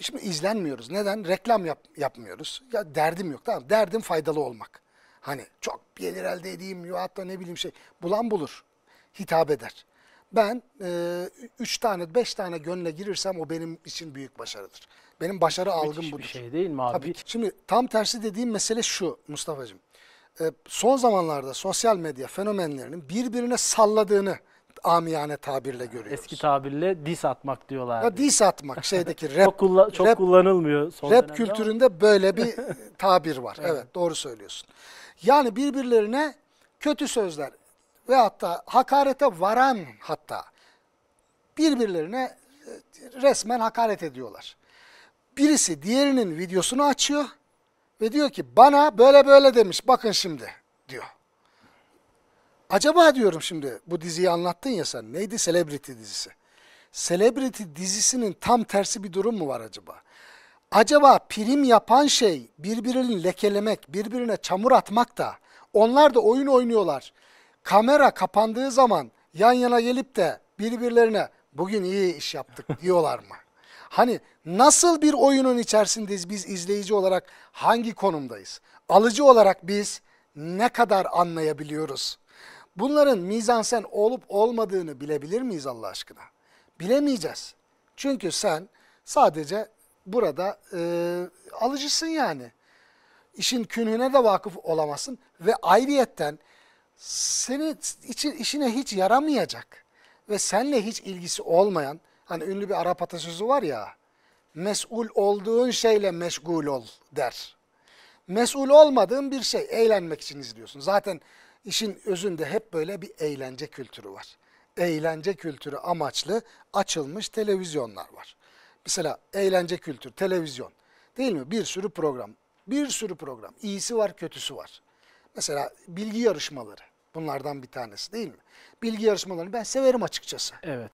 Şimdi izlenmiyoruz. Neden? Reklam yap, yapmıyoruz. Ya derdim yok. Tamam derdim faydalı olmak. Hani çok gelir elde edeyim ya hatta ne bileyim şey. Bulan bulur. Hitap eder. Ben e, üç tane, beş tane gönle girirsem o benim için büyük başarıdır. Benim başarı Müthiş algım budur. bir şey değil mi abi? Tabii. Şimdi tam tersi dediğim mesele şu Mustafa'cığım. E, son zamanlarda sosyal medya fenomenlerinin birbirine salladığını, amiyane tabirle görüyoruz. Eski tabirle dis atmak diyorlar. Ya dis atmak şeydeki rap. çok, kulla çok rap, kullanılmıyor son Rap kültüründe ama. böyle bir tabir var. evet. evet doğru söylüyorsun. Yani birbirlerine kötü sözler ve hatta hakarete varan hatta birbirlerine e, resmen hakaret ediyorlar. Birisi diğerinin videosunu açıyor ve diyor ki bana böyle böyle demiş bakın şimdi diyor. Acaba diyorum şimdi bu diziyi anlattın ya sen. Neydi? Celebrity dizisi. Celebrity dizisinin tam tersi bir durum mu var acaba? Acaba prim yapan şey birbirini lekelemek, birbirine çamur atmak da onlar da oyun oynuyorlar. Kamera kapandığı zaman yan yana gelip de birbirlerine bugün iyi iş yaptık diyorlar mı? Hani nasıl bir oyunun içerisindeyiz biz izleyici olarak hangi konumdayız? Alıcı olarak biz ne kadar anlayabiliyoruz? Bunların mizansen olup olmadığını bilebilir miyiz Allah aşkına? Bilemeyeceğiz. Çünkü sen sadece burada e, alıcısın yani. İşin künhüne de vakıf olamazsın ve ayrıyetten senin için, işine hiç yaramayacak ve senle hiç ilgisi olmayan, hani ünlü bir Arap atasözü var ya, mesul olduğun şeyle meşgul ol der mesul olmadığım bir şey. Eğlenmek için izliyorsun. Zaten işin özünde hep böyle bir eğlence kültürü var. Eğlence kültürü amaçlı açılmış televizyonlar var. Mesela eğlence kültür, televizyon değil mi? Bir sürü program, bir sürü program. İyisi var, kötüsü var. Mesela bilgi yarışmaları bunlardan bir tanesi değil mi? Bilgi yarışmalarını ben severim açıkçası. Evet.